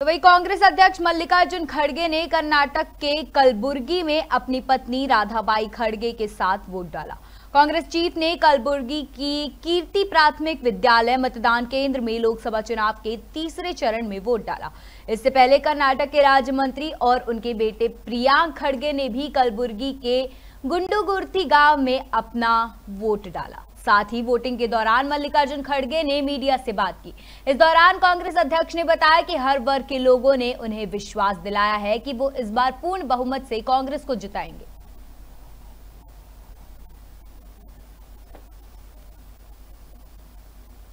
तो वही कांग्रेस अध्यक्ष मल्लिकार्जुन खड़गे ने कर्नाटक के कलबुर्गी में अपनी पत्नी राधाबाई खड़गे के साथ वोट डाला कांग्रेस चीफ ने कलबुर्गी की कीर्ति प्राथमिक विद्यालय मतदान केंद्र में लोकसभा चुनाव के तीसरे चरण में वोट डाला इससे पहले कर्नाटक के राज्य मंत्री और उनके बेटे प्रियांक खड़गे ने भी कलबुर्गी के गुंडूगुर्थी गांव में अपना वोट डाला साथ ही वोटिंग के दौरान मल्लिकार्जुन खड़गे ने मीडिया से बात की इस दौरान कांग्रेस अध्यक्ष ने बताया कि हर वर्ग के लोगों ने उन्हें विश्वास दिलाया है कि वो इस बार पूर्ण बहुमत से कांग्रेस को जिताएंगे